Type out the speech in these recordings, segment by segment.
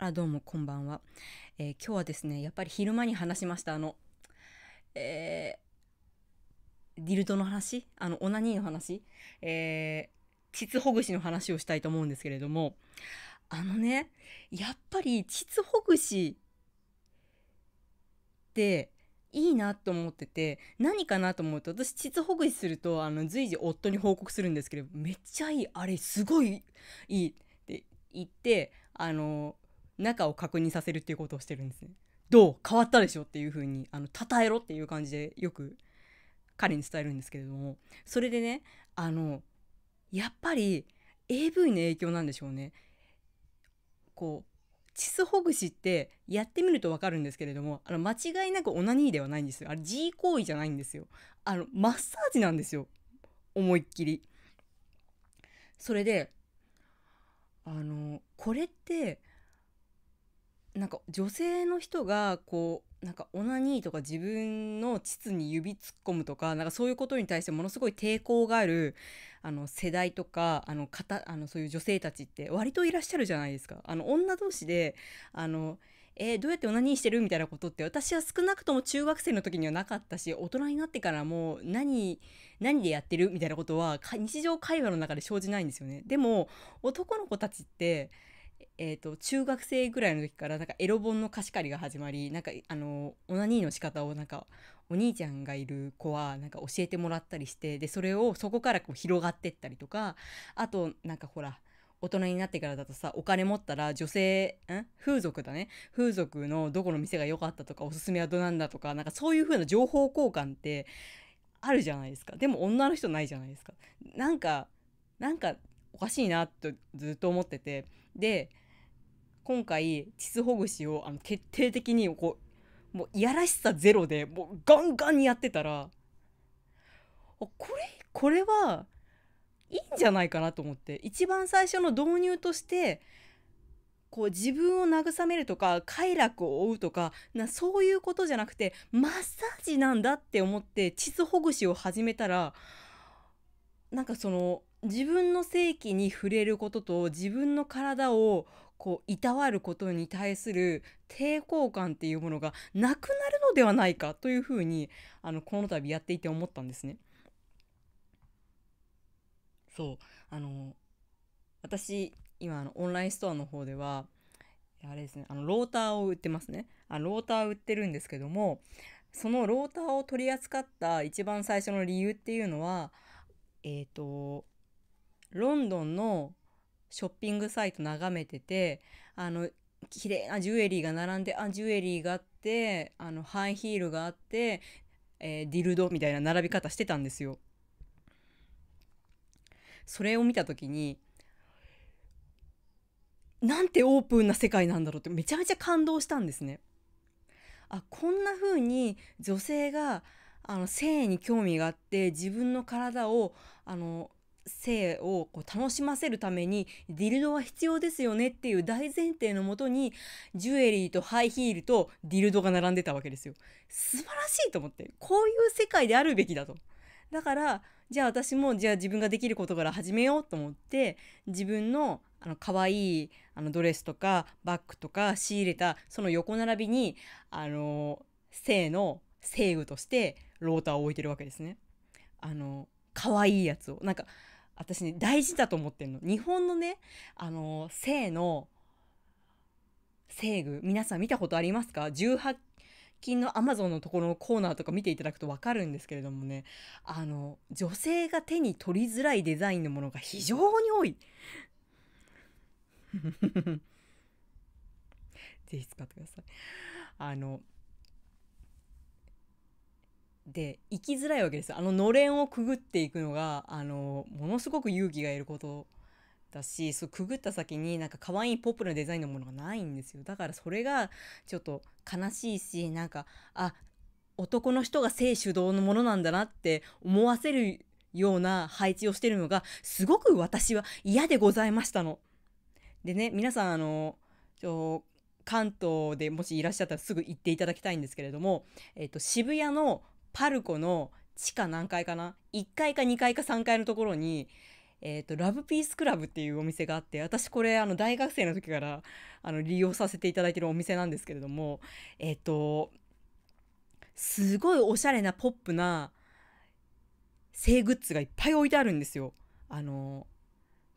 あどうもこんばんは、えー、今日はですねやっぱり昼間に話しましたあのえー、ディルドの話あのオナニーの話えー、膣ほぐしの話をしたいと思うんですけれどもあのねやっぱり膣ほぐしっていいなと思ってて何かなと思うと私膣ほぐしするとあの随時夫に報告するんですけどめっちゃいいあれすごいいいって言ってあの中を確認させるっていうことをしてるんですね。どう変わったでしょっていう風にあの称えろっていう感じでよく彼に伝えるんですけれどもそれでねあのやっぱり AV の影響なんでしょうね。こうチスほぐしってやってみると分かるんですけれどもあの間違いなくオナニーではないんですよあれ G 行為じゃないんですよあのマッサージなんですよ思いっきりそれであのこれってなんか女性の人がこうなんかオナニーとか自分の膣に指突っ込むとかなんかそういうことに対してものすごい抵抗があるあの世代とかあの方あのそういう女性たちって割といらっしゃるじゃないですか。あの女同士であのえー、どうやってオナニーしてるみたいなことって私は少なくとも中学生の時にはなかったし大人になってからもう何何でやってるみたいなことは日常会話の中で生じないんですよねでも男の子たちってえーと、中学生ぐらいの時からなんかエロ本の貸し借りが始まりなんかあのオナニーの仕方をなんかお兄ちゃんがいる子はなんか教えてもらったりしてでそれをそこからこう広がってったりとかあとなんかほら大人になってからだとさお金持ったら女性ん風俗だね風俗のどこの店が良かったとかおすすめはどなんだとかなんかそういう風な情報交換ってあるじゃないですかでも女の人ないじゃないですかなんかなんかおかしいなとずっと思っててで今回秩ほぐしをあの決定的にこうもういやらしさゼロでもうガンガンにやってたらこれこれはいいんじゃないかなと思って一番最初の導入としてこう自分を慰めるとか快楽を追うとかなそういうことじゃなくてマッサージなんだって思って膣ほぐしを始めたらなんかその自分の性器に触れることと自分の体をこういたわることに対する抵抗感っていうものがなくなるのではないかというふうにあのこの度やっていて思ったんですね。そうあの私今あのオンラインストアの方ではあれですねあのローターを売ってますねあローター売ってるんですけどもそのローターを取り扱った一番最初の理由っていうのはえっ、ー、とロンドンのショッピングサイト眺めててあの綺麗なジュエリーが並んであジュエリーがあってあのハイヒールがあって、えー、ディルドみたいな並び方してたんですよ。それを見た時になんてオープンな世界なんだろうってめちゃめちゃ感動したんですね。あこんな風に女性があの性に興味があって自分の体をあの性をこう楽しませるためにディルドは必要ですよねっていう大前提のもとにジュエリーとハイヒールとディルドが並んでたわけですよ。素晴らしいと思ってこういう世界であるべきだと。だからじゃあ私もじゃあ自分ができることから始めようと思って自分のあの可愛いあのドレスとかバッグとか仕入れたその横並びにあの性の制具としてローターを置いてるわけですね。あの可愛いやつをなんか私ね大事だと思ってるの日本のねあの性の制具皆さん見たことありますか18金のアマゾンのところのコーナーとか見ていただくと分かるんですけれどもねあの女性が手に取りづらいデザインのものが非常に多い ぜひ使ってくださいあので生きづらいわけですあののれんをくぐっていくのがあのものすごく勇気がいることだしそうくぐった先になんか可愛いポップなデザインのものがないんですよだからそれがちょっと悲しいしなんかあ男の人が性主導のものなんだなって思わせるような配置をしてるのがすごく私は嫌でございましたの。でね皆さんあの関東でもしいらっしゃったらすぐ行っていただきたいんですけれども、えっと、渋谷のパルコの地下何階かな1階か2階か3階のところに、えーと、ラブピースクラブっていうお店があって私これあの大学生の時からあの利用させていただいてるお店なんですけれどもえっ、ー、とすごいおしゃれなポップな性グッズがいっぱい置いてあるんですよ。あの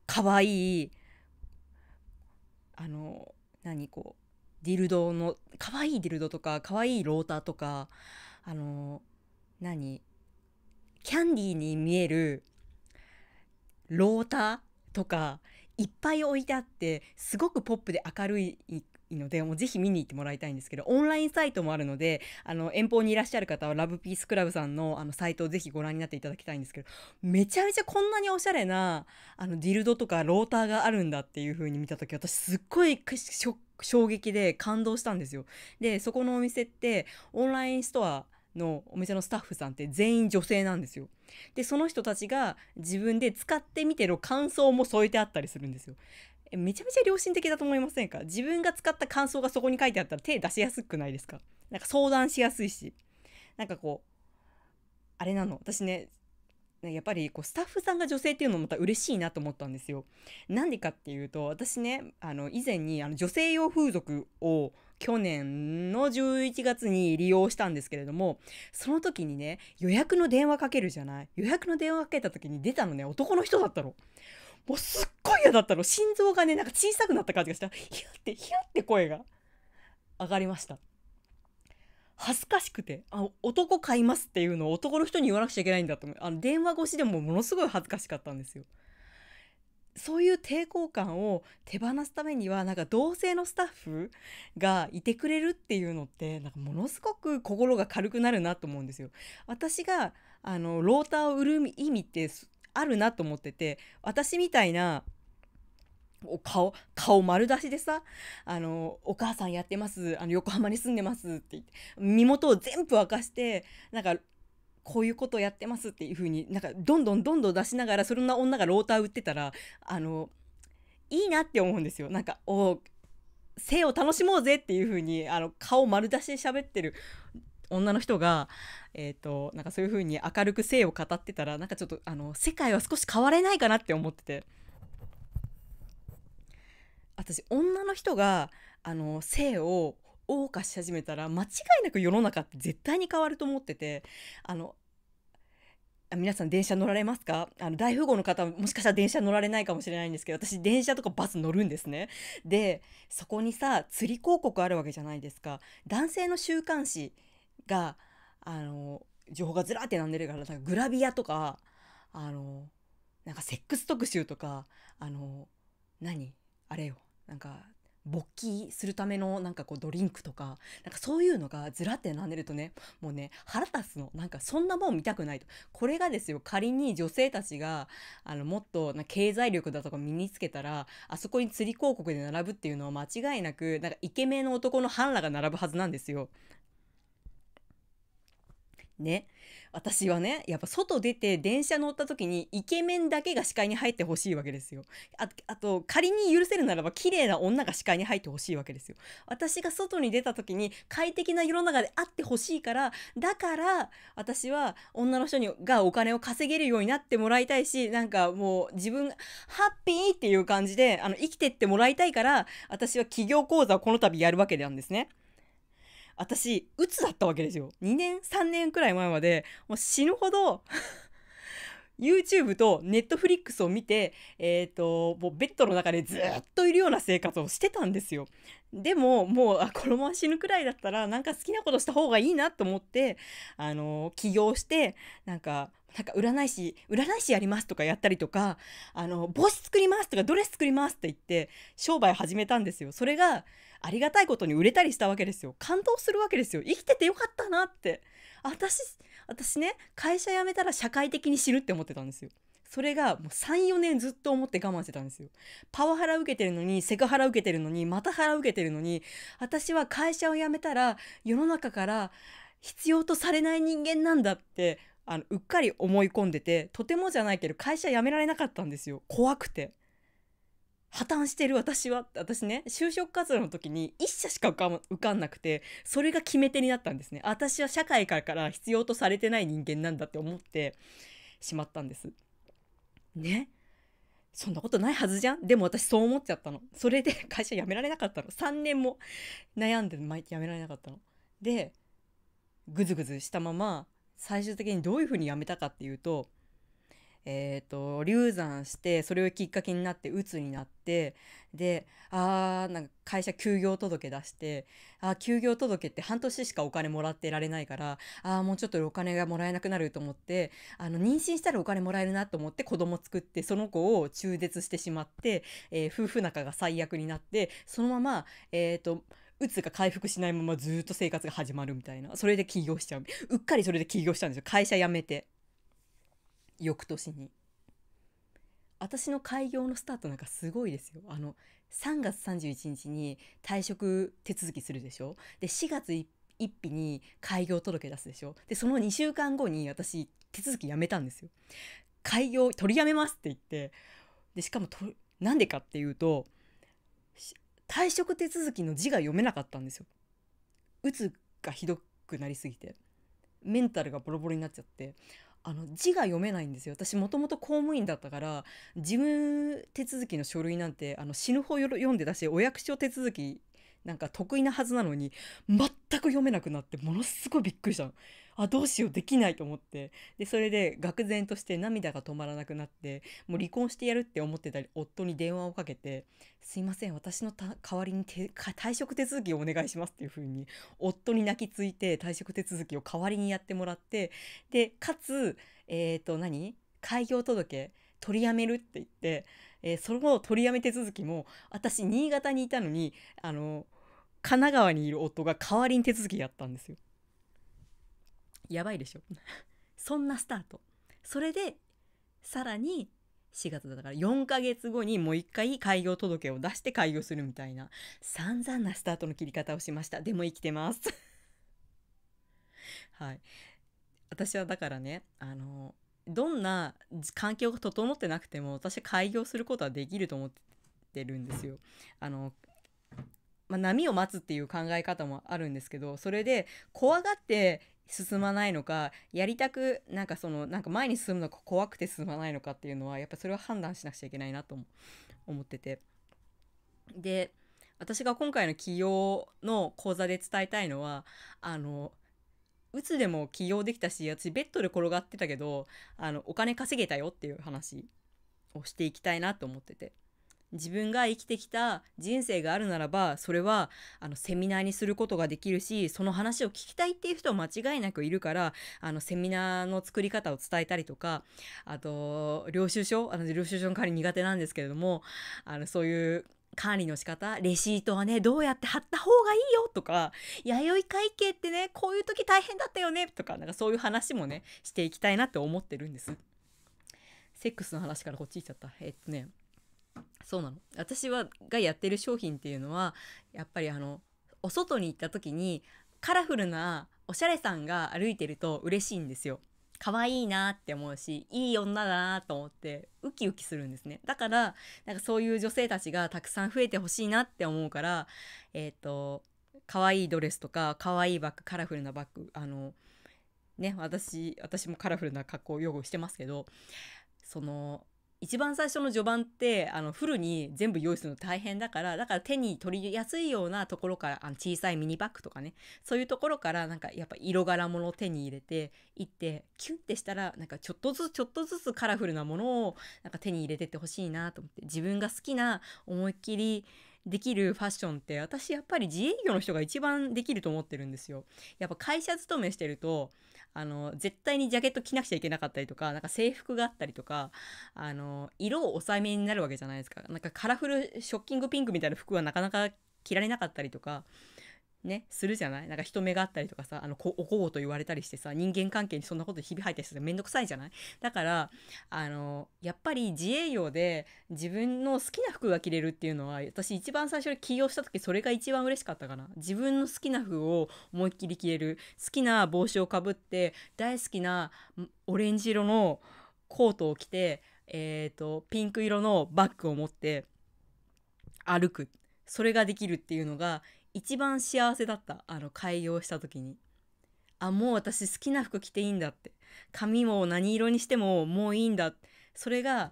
かわいいあの何こうディルドのかわいいディルドとかかわいいローターとかあの何キャンディーに見えるローターとかいっぱい置いてあってすごくポップで明るいのでもうぜひ見に行ってもらいたいんですけどオンラインサイトもあるのであの遠方にいらっしゃる方はラブピースクラブさんのあのサイトをぜひご覧になっていただきたいんですけどめちゃめちゃこんなにおしゃれなあのディルドとかローターがあるんだっていう風に見た時私すっごい衝撃で感動したんですよ。でそこのお店ってオンラインストアのお店のスタッフさんって全員女性なんですよ。でその人たちが自分で使ってみての感想も添えてあったりするんですよ。めちゃめちゃ良心的だと思いませんか自分が使った感想がそこに書いてあったら手出しやすくないですかなんか相談しやすいしなんかこうあれなの私ねやっぱりこうスタッフさんが女性っていうのもまた嬉しいなと思ったんですよ。なんでかっていうと私ねあの以前にあの女性用風俗を去年の11月に利用したんですけれども、その時にね、予約の電話かけるじゃない予約の電話かけた時に出たのね、男の人だったの。もうすっごい嫌だったの。心臓がね、なんか小さくなった感じがした。ヒュって、ヒュって声が上がりました。恥ずかしくて、あ、男買いますっていうのを男の人に言わなくちゃいけないんだと思う。あの、電話越しでもものすごい恥ずかしかったんですよ。そういう抵抗感を手放すためにはなんか同性のスタッフがいてくれるっていうのってなんかものすごく心が軽くなるなと思うんですよ。私があのローターを売る意味ってあるなと思ってて私みたいな顔顔丸出しでさあの「お母さんやってますあの横浜に住んでます」って言って身元を全部明かしてなんかこういうことをやってますっていううになんかどんどんどんどん出しながらそんな女がローター売ってたらあのいいなって思うんですよなんかお性を楽しもうぜっていううにあに顔丸出しで喋ってる女の人が、えーと、なんかそういうふうに明るく性を語ってたらなんかちょっとあの世界は少し変われないかなって思ってて私女の人があの性を謳歌し始めたら間違いなく世の中って絶対に変わると思っててあの皆さん電車乗られますかあの大富豪の方もしかしたら電車乗られないかもしれないんですけど私電車とかバス乗るんですねでそこにさ釣り広告あるわけじゃないですか男性の週刊誌があの情報がずらって並んでるからなんかグラビアとかあのなんかセックス特集とかあの何あれよなんか勃起するためのなんかこうドリンクとかなんかそういうのがずらって並んでるとねもうね腹立つのなんかそんなもん見たくないとこれがですよ仮に女性たちがあのもっとな経済力だとか身につけたらあそこに釣り広告で並ぶっていうのは間違いなくなんかイケメンの男の半裸が並ぶはずなんですよ。ね。私はねやっぱ外出て電車乗った時にイケメンだけが視界に入ってほしいわけですよああと仮に許せるならば綺麗な女が視界に入ってほしいわけですよ私が外に出た時に快適な世の中であってほしいからだから私は女の人にがお金を稼げるようになってもらいたいしなんかもう自分ハッピーっていう感じであの生きてってもらいたいから私は企業講座をこの度やるわけなんですね。私鬱だったわけですよ2年3年くらい前までもう死ぬほど YouTube と Netflix を見て、えー、と、もうベッドの中でずっといるような生活をしてたんですよ。でも、もう、あ、このまま死ぬくらいだったら、なんか好きなことした方がいいなと思って、あの、起業して、なんか、なんか占い師、占い師やりますとかやったりとか、あの、帽子作りますとか、ドレス作りますって言って、商売始めたんですよ。それが、ありがたいことに売れたりしたわけですよ感動するわけですよ生きててよかったなって私私ね会社辞めたら社会的に死ぬって思ってたんですよそれがもう34年ずっと思って我慢してたんですよパワハラ受けてるのにセクハラ受けてるのにまた腹受けてるのに私は会社を辞めたら世の中から必要とされない人間なんだってあのうっかり思い込んでてとてもじゃないけど会社辞められなかったんですよ怖くて破綻してる私は私ね就職活動の時に1社しか受かんなくてそれが決め手になったんですね私は社会から必要とされてない人間なんだって思ってしまったんですねそんなことないはずじゃんでも私そう思っちゃったのそれで会社辞められなかったの3年も悩んで辞められなかったのでぐずぐずしたまま最終的にどういうふうに辞めたかっていうとえーと、流産してそれをきっかけになって鬱になってであなんか会社休業届出してあ休業届って半年しかお金もらってられないからあもうちょっとお金がもらえなくなると思ってあの妊娠したらお金もらえるなと思って子供作ってその子を中絶してしまって、えー、夫婦仲が最悪になってそのままえっ、ー、とうつが回復しないままずっと生活が始まるみたいなそれで起業しちゃううっかりそれで起業したんですよ会社辞めて翌年に私の開業のスタートなんかすごいですよあの3月31日に退職手続きするでしょで4月1日に開業届出すでしょでその2週間後に私手続き辞めたんですよ開業取りやめますって言ってでしかもとなんでかっていうと退職手続きの字が読めなかったんですよ。うつがひどくなりすぎてメンタルがボロボロになっちゃってあの字が読めないんですよ私もともと公務員だったから事務手続きの書類なんてあの死ぬほど読んでたしお役所手続きなんか得意なはずなのに全全く読めなくなってものすごいびっくりしたの。あどうしようできないと思ってでそれで愕然として涙が止まらなくなってもう離婚してやるって思ってたり夫に電話をかけて「すいません私の代わりに退職手続きをお願いします」っていう風に夫に泣きついて退職手続きを代わりにやってもらってでかつえっ、ー、と何開業届取りやめるって言って、えー、その取りやめ手続きも私新潟にいたのにあの神奈川にいる夫が代わりに手続きやったんですよ。やばいでしょ そんなスタート。それで、さらに4月だから4ヶ月後にもう一回開業届を出して開業するみたいな散々なスタートの切り方をしました。でも生きてます はい。私はだからね、あの、どんな環境が整ってなくても私は開業することはできると思ってるんですよ。あのまあ、波を待つっていう考え方もあるんですけどそれで怖がって進まないのかやりたくなんかそのなんか前に進むのか怖くて進まないのかっていうのはやっぱそれは判断しなくちゃいけないなと思っててで私が今回の起業の講座で伝えたいのはあのうつでも起業できたし私ベッドで転がってたけどあのお金稼げたよっていう話をしていきたいなと思ってて。自分が生きてきた人生があるならばそれはあのセミナーにすることができるしその話を聞きたいっていう人は間違いなくいるからあのセミナーの作り方を伝えたりとかあと領収書あの領収書の管理苦手なんですけれどもあのそういう管理の仕方レシートはねどうやって貼った方がいいよとか弥生会計ってねこういう時大変だったよねとかなんかそういう話もねしていきたいなって思ってるんです。セックスの話からこっち行っちゃった。えっとねそうなの私はがやってる商品っていうのはやっぱりあのお外に行った時にカラフルなおしゃれさんが歩いてると嬉しいんですよ。可愛いなって思うしいい女だなと思ってウキウキするんですねだからなんかそういう女性たちがたくさん増えてほしいなって思うからえっ、ー、と可愛いドレスとか可愛いバッグカラフルなバッグあのね私私もカラフルな格好を擁護してますけどその一番最初の序盤ってあのフルに全部用意するの大変だからだから手に取りやすいようなところからあの小さいミニバッグとかねそういうところからなんかやっぱ色柄物を手に入れていってキュンってしたらなんかちょっとずつちょっとずつカラフルなものをなんか手に入れてってほしいなと思って自分が好きな思いっきりできるファッションって私やっぱり自営業の人が一番できると思ってるんですよ。やっぱ会社勤めしてるとあの、絶対にジャケット着なくちゃいけなかったりとか、なんか制服があったりとか、あの、色を抑えめになるわけじゃないですか。なんかカラフルショッキングピンクみたいな服はなかなか着られなかったりとか、ね、するじゃないなんか人目があったりとかさあのこおこごと言われたりしてさ人間関係にそんなことひび入ったりしてめんどくさいじゃないだからあのやっぱり自営業で自分の好きな服が着れるっていうのは私一番最初に起業した時それが一番嬉しかったかな自分の好きな服を思いっきり着れる好きな帽子をかぶって大好きなオレンジ色のコートを着て、えーとピンク色のバッグを持って歩くそれができるっていうのが一番幸せだったあの開業した時にあもう私好きな服着ていいんだって髪も何色にしてももういいんだそれが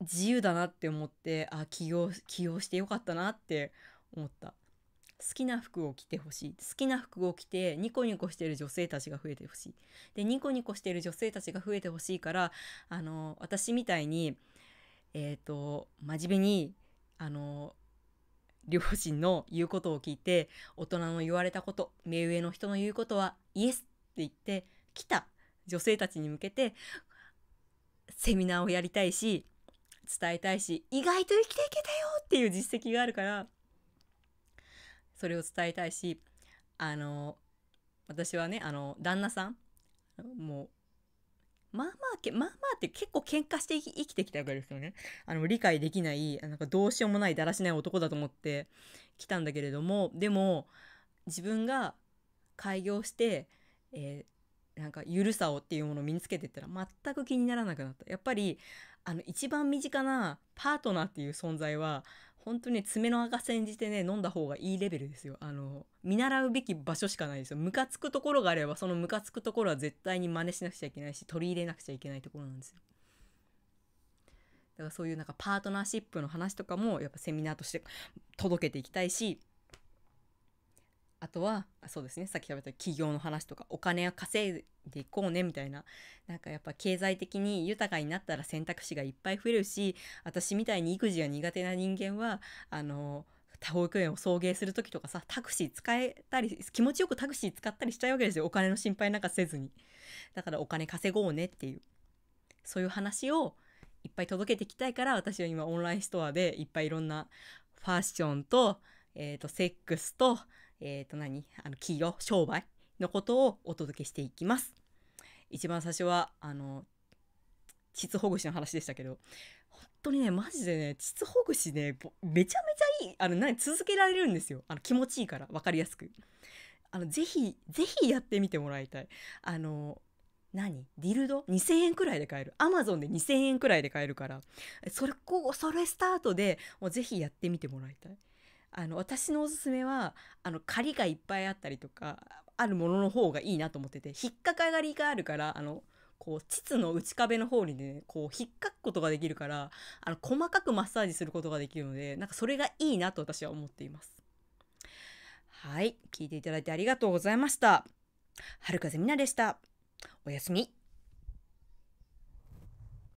自由だなって思ってあ起業起業してよかったなって思った好きな服を着てほしい好きな服を着てニコニコしてる女性たちが増えてほしいでニコニコしてる女性たちが増えてほしいからあの私みたいにえっ、ー、と真面目にあの両親の言うことを聞いて大人の言われたこと目上の人の言うことはイエスって言って来た女性たちに向けてセミナーをやりたいし伝えたいし意外と生きていけたよっていう実績があるからそれを伝えたいしあの私はねあの旦那さんもうまあまあけ、まあまあって結構喧嘩して生きてきたわけですよね。あの、理解できない、なんかどうしようもない、だらしない男だと思って来たんだけれども、でも、自分が開業して、えー、なんか、ゆるさをっていうものを身につけてったら、全く気にならなくなった。やっぱり、あの、一番身近なパートナーっていう存在は、本当に爪の赤線じてね飲んだ方がいいレベルですよあの見習うべき場所しかないですよムカつくところがあればそのムカつくところは絶対に真似しなくちゃいけないし取り入れなくちゃいけないところなんですよだからそういうなんかパートナーシップの話とかもやっぱセミナーとして届けていきたいしあとはそうですねさっき食べた企業の話とかお金を稼いでいこうねみたいななんかやっぱ経済的に豊かになったら選択肢がいっぱい増えるし私みたいに育児が苦手な人間はあの保育園を送迎する時とかさタクシー使えたり気持ちよくタクシー使ったりしたいわけですよお金の心配なんかせずにだからお金稼ごうねっていうそういう話をいっぱい届けていきたいから私は今オンラインストアでいっぱいいろんなファッションと,、えーとセックスとえっ、ー、と何あの企業商売のことをお届けしていきます。一番最初はあの膣ほぐしの話でしたけど本当にねマジでね膣ほぐしねめちゃめちゃいいあの何続けられるんですよあの気持ちいいから分かりやすく。あのぜひぜひやってみてもらいたい。あの何ディルド2000円くらいで買えるアマゾンで2000円くらいで買えるからそれこうそれスタートでもうぜひやってみてもらいたいあの私のおすすめはあの狩りがいっぱいあったりとかあるものの方がいいなと思ってて引っかかりがあるからあのこう膣の内壁の方にねこう引っかくことができるからあの細かくマッサージすることができるのでなんかそれがいいなと私は思っていますはい聞いていただいてありがとうございました春風みなでしたおやすみ